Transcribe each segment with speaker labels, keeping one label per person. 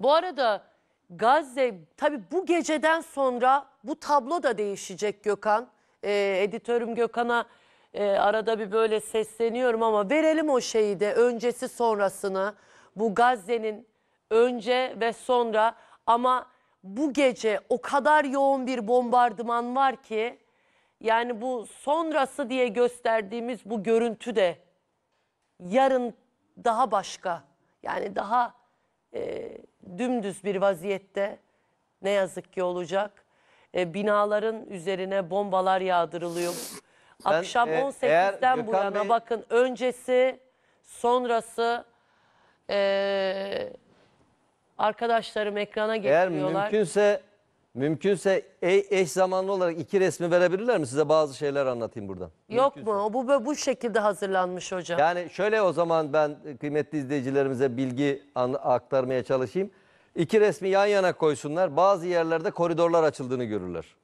Speaker 1: Bu arada Gazze tabi bu geceden sonra bu tablo da değişecek Gökhan. Ee, editörüm Gökhan'a e, arada bir böyle sesleniyorum ama verelim o şeyi de öncesi sonrasını. Bu Gazze'nin önce ve sonra ama bu gece o kadar yoğun bir bombardıman var ki yani bu sonrası diye gösterdiğimiz bu görüntü de yarın daha başka yani daha e, dümdüz bir vaziyette ne yazık ki olacak. E, binaların üzerine bombalar yağdırılıyor. Ben, e, Akşam e, 18'den bu yana Bey... bakın öncesi sonrası e, arkadaşlarım ekrana getiriyorlar. Eğer mümkünse
Speaker 2: mümkünse e, eş zamanlı olarak iki resmi verebilirler mi size bazı şeyler anlatayım buradan.
Speaker 1: Yok mümkünse. mu? Bu bu şekilde hazırlanmış hocam. Yani
Speaker 2: şöyle o zaman ben e, kıymetli izleyicilerimize bilgi aktarmaya çalışayım. İki resmi yan yana koysunlar. Bazı yerlerde koridorlar açıldığını görürler.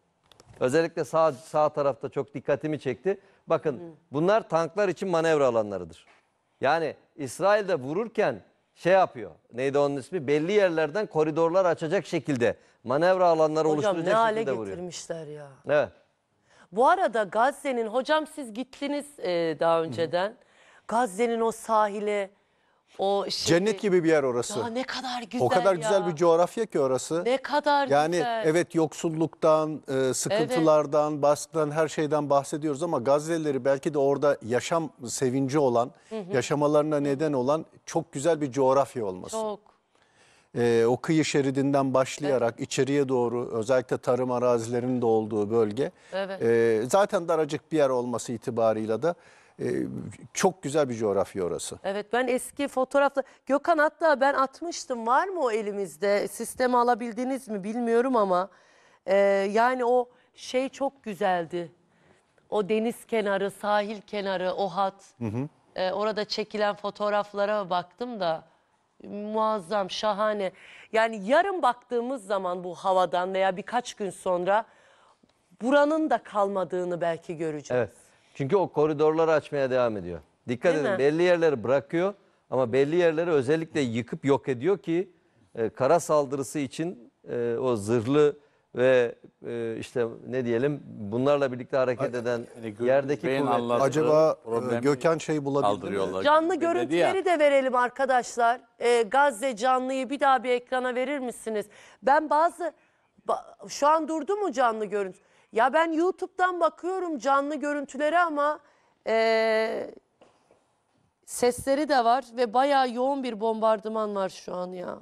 Speaker 2: Özellikle sağ, sağ tarafta çok dikkatimi çekti. Bakın bunlar tanklar için manevra alanlarıdır. Yani İsrail de vururken şey yapıyor. Neydi onun ismi? Belli yerlerden koridorlar açacak şekilde manevra alanları Hocam, oluşturacak şekilde vuruyor. Hocam ne hale
Speaker 1: getirmişler ya. Evet. Bu arada Gazze'nin hocam siz gittiniz e, daha önceden. Gazze'nin o sahile. O şimdi, şey- Cennet
Speaker 3: gibi bir yer orası. Ya ne
Speaker 1: kadar güzel O kadar ya. güzel
Speaker 3: bir coğrafya ki orası. Ne kadar yani, güzel. Yani evet yoksulluktan, e, sıkıntılardan, evet. baskıdan her şeyden bahsediyoruz ama Gazze'lileri belki de orada yaşam sevinci olan, hı hı. yaşamalarına neden olan çok güzel bir coğrafya olması. Çok ee, o kıyı şeridinden başlayarak evet. içeriye doğru özellikle tarım arazilerinin de olduğu bölge evet. e, zaten daracık bir yer olması itibarıyla da e, çok güzel bir coğrafya orası.
Speaker 1: Evet ben eski fotoğrafla Gökhan hatta ben atmıştım var mı o elimizde sistemi alabildiniz mi bilmiyorum ama e, yani o şey çok güzeldi. O deniz kenarı, sahil kenarı, o hat. Hı hı. E, orada çekilen fotoğraflara baktım da muazzam, şahane. Yani yarın baktığımız zaman bu havadan veya birkaç gün sonra buranın da kalmadığını belki göreceğiz.
Speaker 2: Evet. Çünkü o koridorları açmaya devam ediyor. Dikkat Değil edin mi? belli yerleri bırakıyor ama belli yerleri özellikle yıkıp yok ediyor ki e, kara saldırısı için e, o zırhlı ve e, işte ne diyelim bunlarla birlikte hareket eden yerdeki kuvvet. Acaba e,
Speaker 3: Gökhan şey bulabildi mi? Canlı Dedi görüntüleri
Speaker 1: de verelim arkadaşlar. Ee, Gazze canlıyı bir daha bir ekrana verir misiniz? Ben bazı şu an durdu mu canlı görüntü? Ya ben YouTube'dan bakıyorum canlı görüntüleri ama e, sesleri de var ve bayağı yoğun bir bombardıman var şu an ya.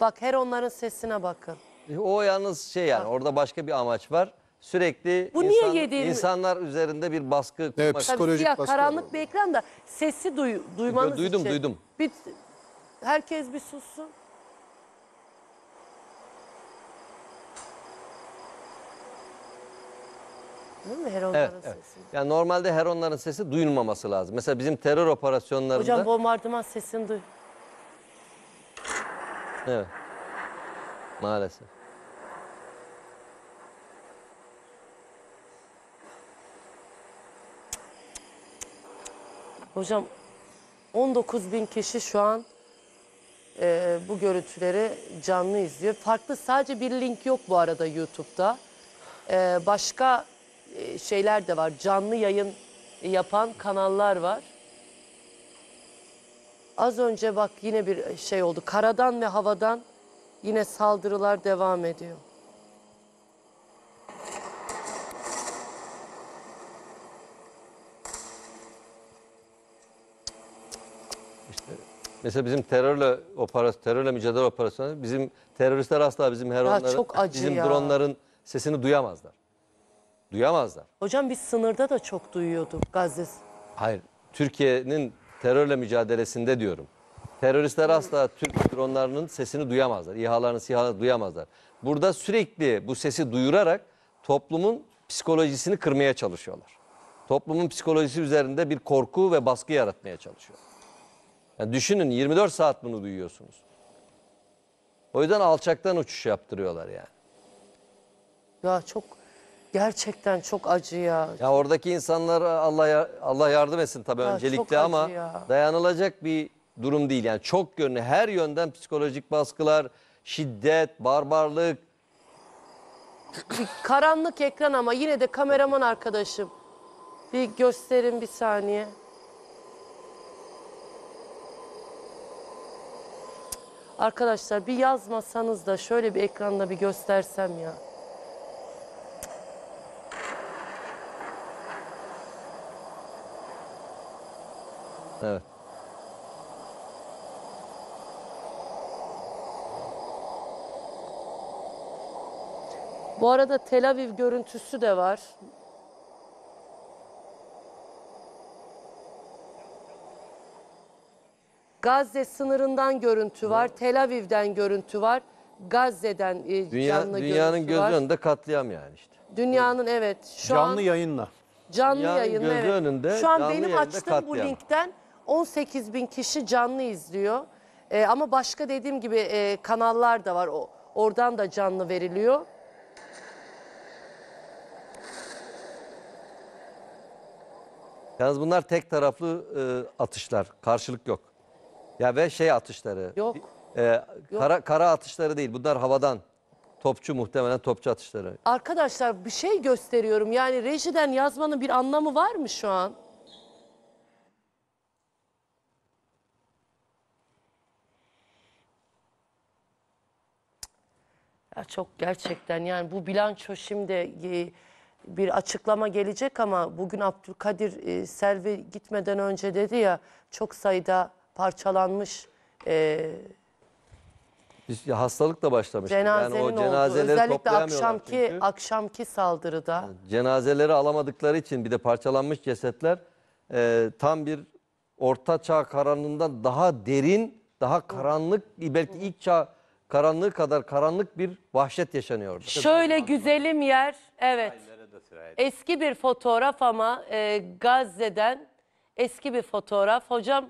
Speaker 1: Bak her onların sesine bakın.
Speaker 2: E, o yalnız şey yani orada başka bir amaç var. Sürekli Bu niye yediğini- insanlar üzerinde bir baskı kurmak. Evet, Psikolojik siyah baskı karanlık var.
Speaker 1: bir ekran da sesi duy, duymanız duydum, için. duydum. Bir, herkes bir sussun.
Speaker 2: Değil mi? Heronların evet, sesi. Evet. Yani normalde heronların sesi duyulmaması lazım. Mesela bizim terör operasyonlarında... Hocam
Speaker 1: bombardıman sesini duy.
Speaker 2: Evet. Maalesef.
Speaker 1: Hocam 19 bin kişi şu an e, bu görüntüleri canlı izliyor. Farklı sadece bir link yok bu arada YouTube'da. E, başka e, şeyler de var. Canlı yayın yapan kanallar var. Az önce bak yine bir şey oldu. Karadan ve havadan yine saldırılar devam ediyor.
Speaker 2: Mesela bizim terörle operasyon, terörle mücadele operasyonu bizim teröristler asla bizim her onların, çok acı bizim ya. dronların sesini duyamazlar. Duyamazlar. Hocam biz sınırda
Speaker 1: da çok duyuyorduk Gazze.
Speaker 2: Hayır. Türkiye'nin terörle mücadelesinde diyorum. Teröristler asla Türk dronlarının sesini duyamazlar. İHA'larını, SİHA'larını duyamazlar. Burada sürekli bu sesi duyurarak toplumun psikolojisini kırmaya çalışıyorlar. Toplumun psikolojisi üzerinde bir korku ve baskı yaratmaya çalışıyor. Yani düşünün 24 saat bunu duyuyorsunuz. O yüzden alçaktan uçuş yaptırıyorlar yani.
Speaker 1: Ya çok Gerçekten çok acı ya.
Speaker 2: Ya oradaki insanlar Allah ya- Allah yardım etsin tabii Ya öncelikle ama ya. dayanılacak bir durum değil. Yani çok yönlü her yönden psikolojik baskılar, şiddet, barbarlık.
Speaker 1: Bir karanlık ekran ama yine de kameraman arkadaşım. Bir gösterin bir saniye. Arkadaşlar bir yazmasanız da şöyle bir ekranda bir göstersem ya. Evet. Bu arada Tel Aviv görüntüsü de var. Gazze sınırından görüntü var, Tel Aviv'den görüntü var, Gazze'den canlı e, Dünya, canlı dünyanın görüntü gözü var. önünde
Speaker 2: katliam yani işte.
Speaker 1: Dünyanın evet şu canlı an
Speaker 2: yayınla. canlı Dünyanın evet. önünde, Şu an benim yayında açtığım bu
Speaker 1: linkten 18 bin kişi canlı izliyor. E, ama başka dediğim gibi e, kanallar da var. O, oradan da canlı veriliyor.
Speaker 2: Yalnız bunlar tek taraflı e, atışlar. Karşılık yok. Ya ve şey atışları. Yok. E, kara, kara atışları değil. Bunlar havadan. Topçu muhtemelen topçu atışları.
Speaker 1: Arkadaşlar bir şey gösteriyorum. Yani rejiden yazmanın bir anlamı var mı şu an? çok gerçekten yani bu bilanço şimdi e, bir açıklama gelecek ama bugün Abdülkadir e, Selvi gitmeden önce dedi ya çok sayıda parçalanmış e,
Speaker 2: Biz ya hastalıkla başlamıştık. cenazenin yani o olduğu. cenazeleri Özellikle toplayamıyorlar akşamki
Speaker 1: çünkü. akşamki saldırıda.
Speaker 2: Cenazeleri alamadıkları için bir de parçalanmış cesetler e, tam bir orta çağ karanlığından daha derin, daha karanlık belki ilk çağ karanlığı kadar karanlık bir vahşet yaşanıyordu.
Speaker 1: Şöyle güzelim yer, evet. Eski bir fotoğraf ama e, Gazze'den eski bir fotoğraf. Hocam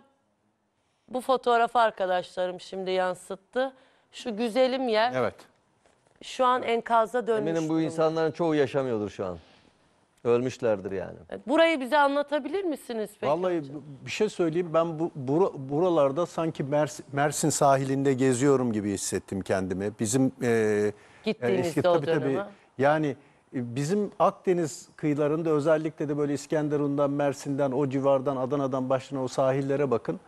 Speaker 1: bu fotoğrafı arkadaşlarım şimdi yansıttı. Şu güzelim yer Evet. şu an enkaza dönmüş. Eminim bu durumda.
Speaker 2: insanların çoğu yaşamıyordur şu an. Ölmüşlerdir yani. E,
Speaker 1: burayı bize anlatabilir misiniz
Speaker 3: peki? Vallahi hocam? bir şey söyleyeyim ben bu bura- buralarda sanki Mers- Mersin sahilinde geziyorum gibi hissettim kendimi. Bizim e, e Gittiğinizde o tabii. yani e, bizim Akdeniz kıyılarında özellikle de böyle İskenderun'dan, Mersin'den, o civardan, Adana'dan başlayan o sahillere bakın.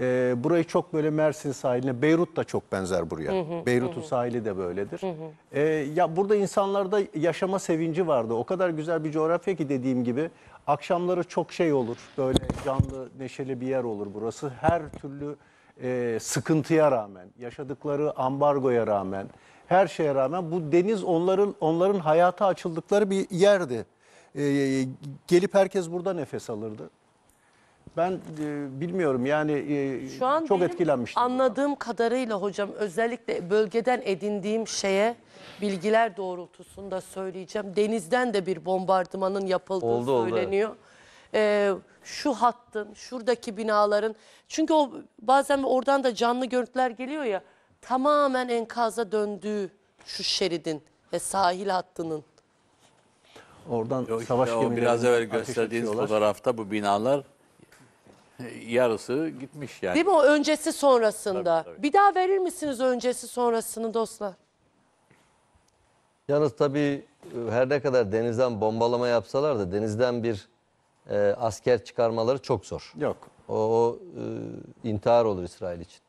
Speaker 3: E, burayı çok böyle Mersin sahiline, Beyrut da çok benzer buraya. Beyrut'un sahili de böyledir. E, ya burada insanlarda yaşama sevinci vardı. O kadar güzel bir coğrafya ki dediğim gibi akşamları çok şey olur. Böyle canlı, neşeli bir yer olur burası. Her türlü e, sıkıntıya rağmen, yaşadıkları ambargoya rağmen, her şeye rağmen bu deniz onların onların hayata açıldıkları bir yerdi. E, gelip herkes burada nefes alırdı. Ben e, bilmiyorum yani e, Şu an çok etkilenmiştim.
Speaker 1: Anladığım kadarıyla hocam özellikle bölgeden edindiğim şeye bilgiler doğrultusunda söyleyeceğim. Denizden de bir bombardımanın yapıldığı Oldu, oldu. söyleniyor. Ee, şu hattın, şuradaki binaların çünkü o bazen oradan da canlı görüntüler geliyor ya tamamen enkaza döndüğü şu şeridin ve sahil hattının.
Speaker 3: Oradan Yok, savaş işte gemileri biraz evvel gösterdiğiniz
Speaker 4: fotoğrafta bu binalar yarısı gitmiş yani. Değil mi o
Speaker 1: öncesi sonrasında? Tabii, tabii. Bir daha verir misiniz öncesi sonrasını dostlar?
Speaker 2: Yalnız tabii e, her ne kadar denizden bombalama yapsalar da denizden bir e, asker çıkarmaları çok zor. Yok. O, o e, intihar olur İsrail için.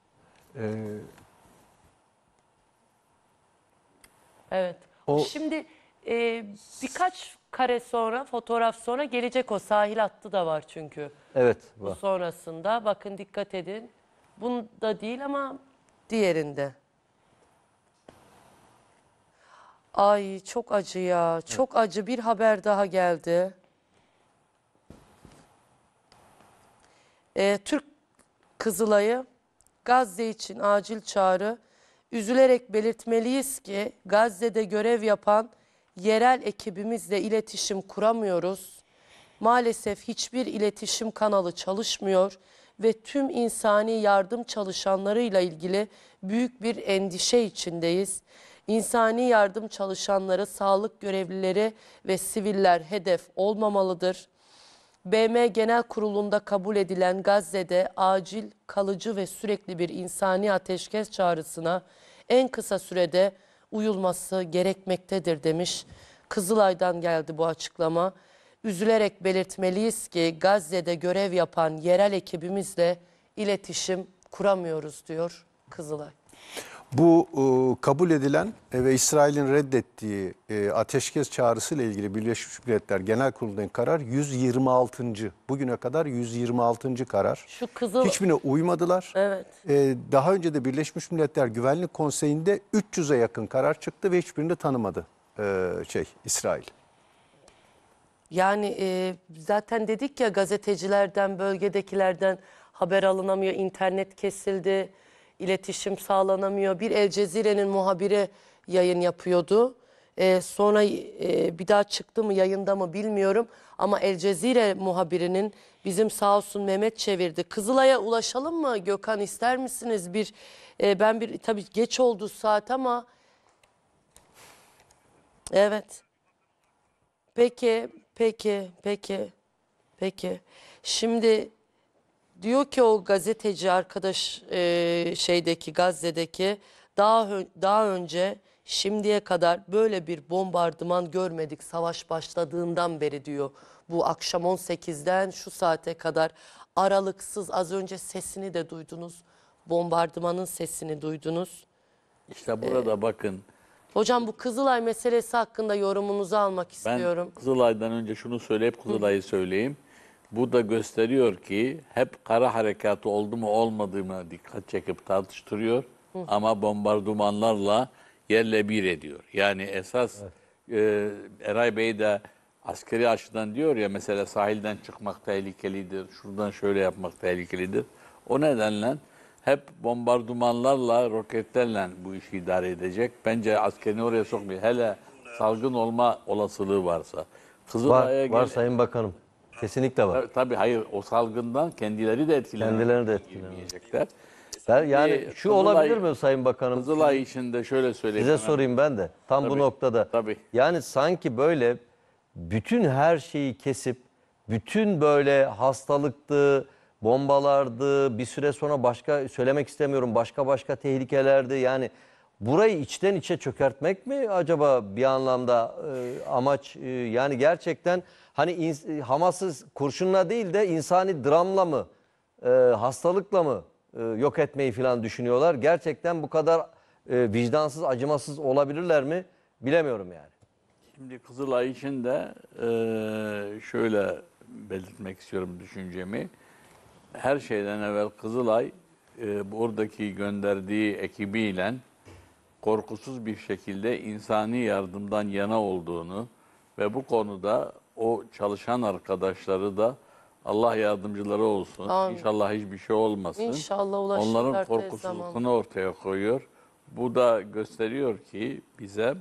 Speaker 2: Ee, Evet. O-
Speaker 1: Şimdi e, birkaç kare sonra fotoğraf sonra gelecek o sahil hattı da var çünkü.
Speaker 2: Evet. Bu var.
Speaker 1: sonrasında bakın dikkat edin. Bunda değil ama diğerinde. Ay çok acı ya. Çok acı bir haber daha geldi. Ee, Türk Kızılay'ı Gazze için acil çağrı. Üzülerek belirtmeliyiz ki Gazze'de görev yapan yerel ekibimizle iletişim kuramıyoruz. Maalesef hiçbir iletişim kanalı çalışmıyor ve tüm insani yardım çalışanlarıyla ilgili büyük bir endişe içindeyiz. İnsani yardım çalışanları, sağlık görevlileri ve siviller hedef olmamalıdır. BM Genel Kurulu'nda kabul edilen Gazze'de acil, kalıcı ve sürekli bir insani ateşkes çağrısına en kısa sürede uyulması gerekmektedir demiş. Kızılay'dan geldi bu açıklama. Üzülerek belirtmeliyiz ki Gazze'de görev yapan yerel ekibimizle iletişim kuramıyoruz diyor Kızılay.
Speaker 3: Bu e, kabul edilen e, ve İsrail'in reddettiği e, ateşkes çağrısı ile ilgili Birleşmiş Milletler Genel Kurulu'nun karar 126. Bugüne kadar 126. karar. Şu kızıl... Hiçbirine uymadılar. Evet. E, daha önce de Birleşmiş Milletler Güvenlik Konseyi'nde 300'e yakın karar çıktı ve hiçbirini tanımadı e, şey İsrail.
Speaker 1: Yani e, zaten dedik ya gazetecilerden, bölgedekilerden haber alınamıyor, internet kesildi iletişim sağlanamıyor. Bir El Cezire'nin muhabiri yayın yapıyordu. Ee, sonra e, bir daha çıktı mı yayında mı bilmiyorum ama El Cezire muhabirinin bizim sağ olsun Mehmet çevirdi. Kızılay'a ulaşalım mı Gökhan ister misiniz? Bir e, ben bir tabii geç oldu saat ama evet. Peki, peki, peki. Peki. Şimdi Diyor ki o gazeteci arkadaş e, şeydeki Gazze'deki daha daha önce şimdiye kadar böyle bir bombardıman görmedik savaş başladığından beri diyor. Bu akşam 18'den şu saate kadar aralıksız az önce sesini de duydunuz. Bombardımanın sesini duydunuz.
Speaker 4: İşte burada ee, bakın.
Speaker 1: Hocam bu Kızılay meselesi hakkında yorumunuzu almak istiyorum.
Speaker 4: Ben Kızılay'dan önce şunu söyleyip Kızılay'ı söyleyeyim. Bu da gösteriyor ki hep kara harekatı oldu mu olmadığına dikkat çekip tartıştırıyor. Hı. Ama bombardımanlarla yerle bir ediyor. Yani esas evet. e, Eray Bey de askeri açıdan diyor ya mesela sahilden çıkmak tehlikelidir, şuradan şöyle yapmak tehlikelidir. O nedenle hep bombardımanlarla, roketlerle bu işi idare edecek. Bence askerini oraya sokmuyor. Hele salgın olma olasılığı varsa. Kızılay'a var, var
Speaker 2: Sayın Bakanım. Kesinlikle var.
Speaker 4: Tabii, hayır o salgından kendileri de etkilenecek. Kendileri
Speaker 2: de etkilenecekler. Ben, yani ee, şu Kızılay, olabilir mi Sayın Bakanım? Kızılay için de şöyle söyleyeyim. Size hemen. sorayım ben de. Tam tabii, bu noktada. Tabii. Yani sanki böyle bütün her şeyi kesip bütün böyle hastalıktı, bombalardı, bir süre sonra başka söylemek istemiyorum başka başka tehlikelerdi. Yani burayı içten içe çökertmek mi acaba bir anlamda e, amaç e, yani gerçekten hani in, Hamas'ı kurşunla değil de insani dramla mı e, hastalıkla mı e, yok etmeyi falan düşünüyorlar. Gerçekten bu kadar e, vicdansız acımasız olabilirler mi bilemiyorum yani. Şimdi Kızılay için de e, şöyle
Speaker 4: belirtmek istiyorum düşüncemi. Her şeyden evvel Kızılay e, oradaki gönderdiği ekibiyle korkusuz bir şekilde insani yardımdan yana olduğunu ve bu konuda o çalışan arkadaşları da Allah yardımcıları olsun. Amin. İnşallah hiçbir şey olmasın. İnşallah
Speaker 1: ulaşırlar. Onların korkusuzluğunu zamanda.
Speaker 4: ortaya koyuyor. Bu da gösteriyor ki bize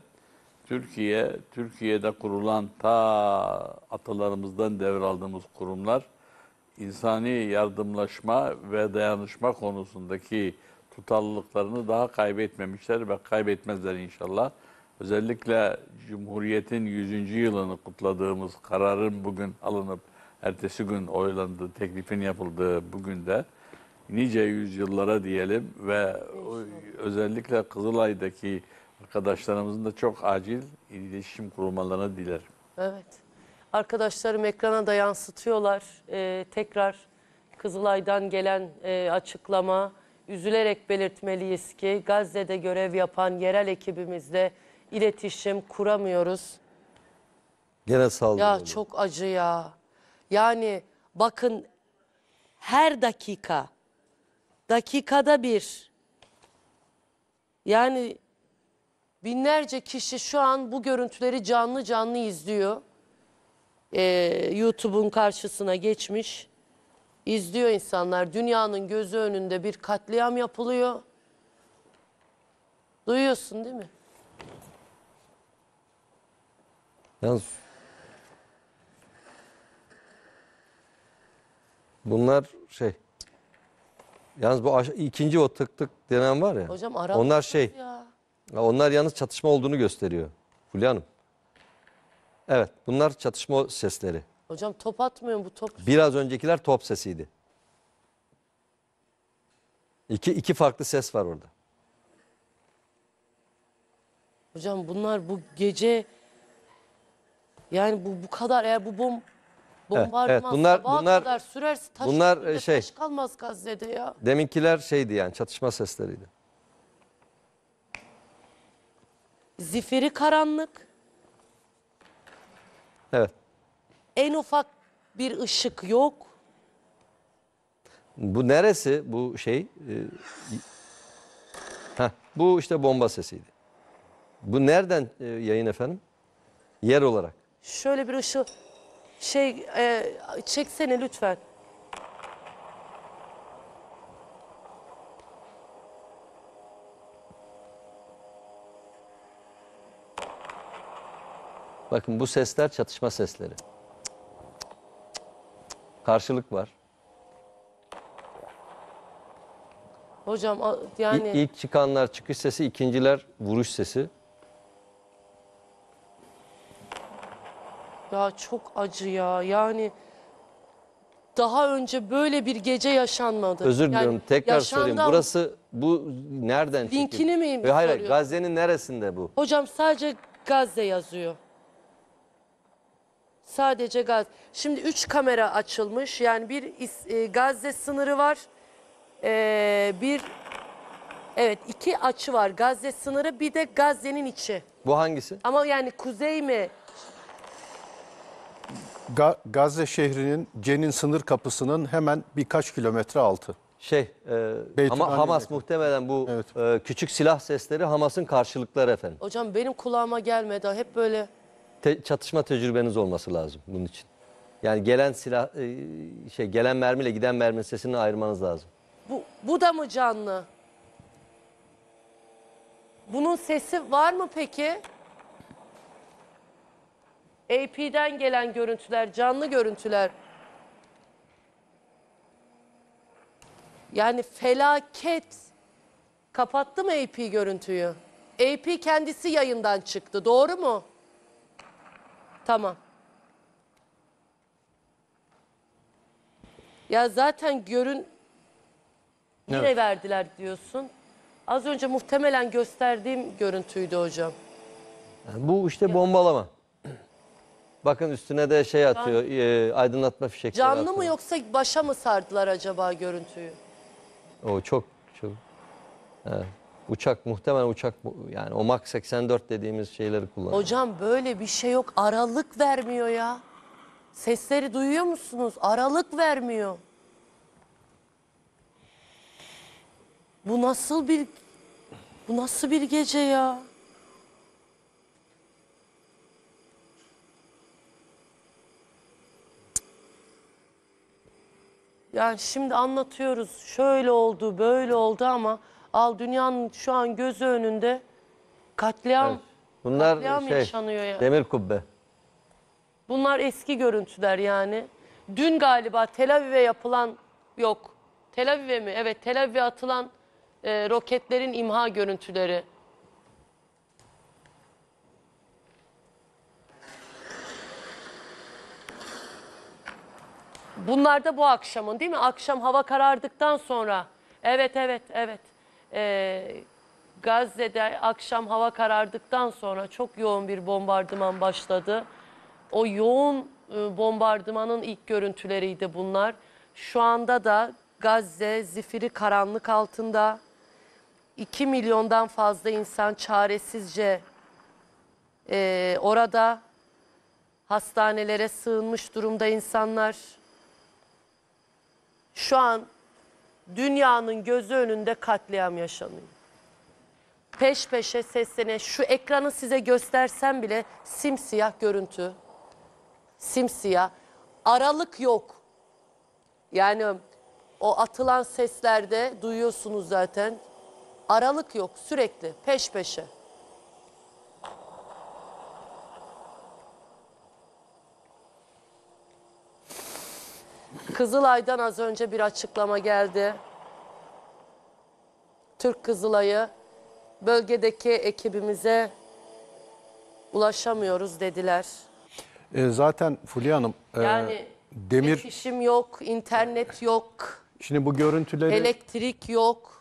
Speaker 4: Türkiye, Türkiye'de kurulan ta atalarımızdan devraldığımız kurumlar insani yardımlaşma ve dayanışma konusundaki tutarlılıklarını daha kaybetmemişler ve kaybetmezler inşallah. Özellikle Cumhuriyet'in 100. yılını kutladığımız kararın bugün alınıp ertesi gün oylandığı, teklifin yapıldığı bugün de nice yüzyıllara diyelim ve özellikle Kızılay'daki arkadaşlarımızın da çok acil iletişim kurulmalarını dilerim.
Speaker 1: Evet. Arkadaşlarım ekrana da yansıtıyorlar. Ee, tekrar Kızılay'dan gelen e, açıklama üzülerek belirtmeliyiz ki Gazze'de görev yapan yerel ekibimizle iletişim kuramıyoruz.
Speaker 2: Gene saldırı. Ya oldu.
Speaker 1: çok acı ya. Yani bakın her dakika dakikada bir yani binlerce kişi şu an bu görüntüleri canlı canlı izliyor. Ee, YouTube'un karşısına geçmiş. İzliyor insanlar. Dünyanın gözü önünde bir katliam yapılıyor. Duyuyorsun değil mi?
Speaker 2: Yalnız bunlar şey yalnız bu ikinci o tık tık denen var ya. Hocam onlar şey. Ya. Onlar yalnız çatışma olduğunu gösteriyor. Fulya Hanım. Evet bunlar çatışma sesleri.
Speaker 1: Hocam top atmıyor bu top.
Speaker 2: Biraz öncekiler top sesiydi. İki, iki farklı ses var orada.
Speaker 1: Hocam bunlar bu gece yani bu bu kadar eğer bu bom
Speaker 2: bombardıman evet, bunlar, bunlar, kadar
Speaker 1: sürerse taş, bunlar, e, şey, taş kalmaz Gazze'de ya.
Speaker 2: Deminkiler şeydi yani çatışma sesleriydi.
Speaker 1: Zifiri karanlık. en ufak bir ışık yok.
Speaker 2: Bu neresi bu şey? Ee, heh, bu işte bomba sesiydi. Bu nereden e, yayın efendim? Yer olarak.
Speaker 1: Şöyle bir ışık şey e, çeksene lütfen.
Speaker 2: Bakın bu sesler çatışma sesleri. Karşılık var.
Speaker 1: Hocam yani İ-
Speaker 2: İlk çıkanlar çıkış sesi, ikinciler vuruş sesi.
Speaker 1: ya çok acı ya. Yani daha önce böyle bir gece yaşanmadı. Özür Yani diliyorum tekrar sorayım. Burası
Speaker 2: bu nereden çıktı? Linkini miyim? Hayır hayır Gazze'nin neresinde bu?
Speaker 1: Hocam sadece Gazze yazıyor. Sadece gaz. Şimdi 3 kamera açılmış. Yani bir e, Gazze sınırı var. E, bir evet iki açı var. Gazze sınırı bir de Gazze'nin içi. Bu hangisi? Ama yani kuzey mi?
Speaker 3: Ga- Gazze şehrinin Cenin sınır kapısının hemen birkaç kilometre altı. Şey, e, ama Hamas yakın. muhtemelen bu Evet. e, küçük silah sesleri Hamas'ın karşılıkları
Speaker 2: efendim.
Speaker 1: Hocam benim kulağıma gelmedi. Hep böyle
Speaker 2: te, çatışma tecrübeniz olması lazım bunun için. Yani gelen silah e, şey gelen mermiyle giden mermi sesini ayırmanız lazım.
Speaker 1: Bu, bu da mı canlı? Bunun sesi var mı peki? AP'den gelen görüntüler, canlı görüntüler. Yani felaket. Kapattı mı AP görüntüyü? AP kendisi yayından çıktı, doğru mu? Tamam. Ya zaten görün yine Evet. verdiler diyorsun. Az önce muhtemelen gösterdiğim görüntüydü hocam.
Speaker 2: Yani bu işte bombalama. Bakın üstüne de şey atıyor, e, aydınlatma fişekleri Canlı
Speaker 1: mı yoksa başa mı sardılar acaba görüntüyü?
Speaker 2: O çok çok. Evet. Uçak muhtemelen uçak yani o Mach 84 dediğimiz şeyleri kullanıyor.
Speaker 1: Hocam böyle bir şey yok. Aralık vermiyor ya. Sesleri duyuyor musunuz? Aralık vermiyor. Bu nasıl bir bu nasıl bir gece ya? Yani şimdi anlatıyoruz şöyle oldu böyle oldu ama Al dünyanın şu an gözü önünde katliam, Evet.
Speaker 2: Bunlar katliam şey, yaşanıyor yani. demir kubbe.
Speaker 1: Bunlar eski görüntüler yani. Dün galiba Tel Aviv'e yapılan yok. Tel Aviv'e mi? Evet Tel Aviv'e atılan e, roketlerin imha görüntüleri. Bunlar da bu akşamın değil mi? Akşam hava karardıktan sonra. Evet evet evet e, Gazze'de akşam hava karardıktan sonra çok yoğun bir bombardıman başladı. O yoğun e, bombardımanın ilk görüntüleriydi bunlar. Şu anda da Gazze zifiri karanlık altında. 2 milyondan fazla insan çaresizce e, orada hastanelere sığınmış durumda insanlar. Şu an dünyanın gözü önünde katliam yaşanıyor. Peş peşe seslene şu ekranı size göstersem bile simsiyah görüntü. Simsiyah. Aralık yok. Yani o atılan seslerde duyuyorsunuz zaten. Aralık yok sürekli peş peşe. Kızılay'dan az önce bir açıklama geldi. Türk Kızılay'ı bölgedeki ekibimize ulaşamıyoruz dediler.
Speaker 3: E, zaten Fulya Hanım e, Yani demir
Speaker 1: iletişim yok, internet yok,
Speaker 3: şimdi bu görüntüleri
Speaker 1: elektrik yok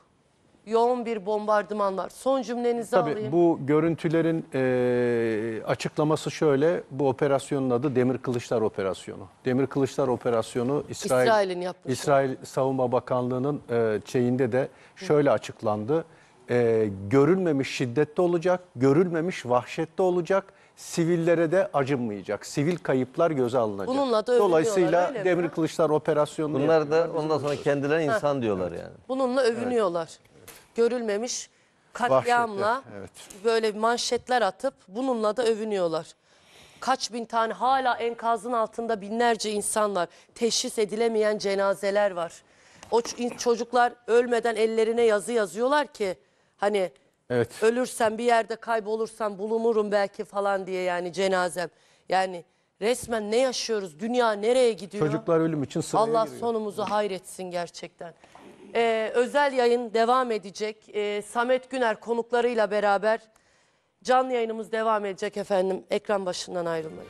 Speaker 1: yoğun bir bombardıman var. Son cümlenizi Tabii, alayım.
Speaker 3: Bu görüntülerin e, açıklaması şöyle. Bu operasyonun adı Demir Kılıçlar Operasyonu. Demir Kılıçlar Operasyonu İsrail İsrail'in yapmışlar. İsrail şey. Savunma Bakanlığı'nın e, şeyinde de şöyle Hı. açıklandı. E, görülmemiş şiddette olacak, görülmemiş vahşette olacak sivillere de acınmayacak. Sivil kayıplar göze alınacak. Bununla da Dolayısıyla Demir Kılıçlar Operasyonu. Bunlar da ondan sonra kendilerine insan diyorlar yani.
Speaker 1: Bununla övünüyorlar görülmemiş katliamla evet. böyle manşetler atıp bununla da övünüyorlar. Kaç bin tane hala enkazın altında binlerce insan var. Teşhis edilemeyen cenazeler var. O çocuklar ölmeden ellerine yazı yazıyorlar ki hani Evet. ölürsem bir yerde kaybolursam bulunurum belki falan diye yani cenazem. Yani resmen ne yaşıyoruz? Dünya nereye gidiyor? Çocuklar ölüm için sıraya Allah giriyor. sonumuzu hayretsin gerçekten. Ee, özel yayın devam edecek. Ee, Samet Güner konuklarıyla beraber canlı yayınımız devam edecek efendim. Ekran başından ayrılmayın.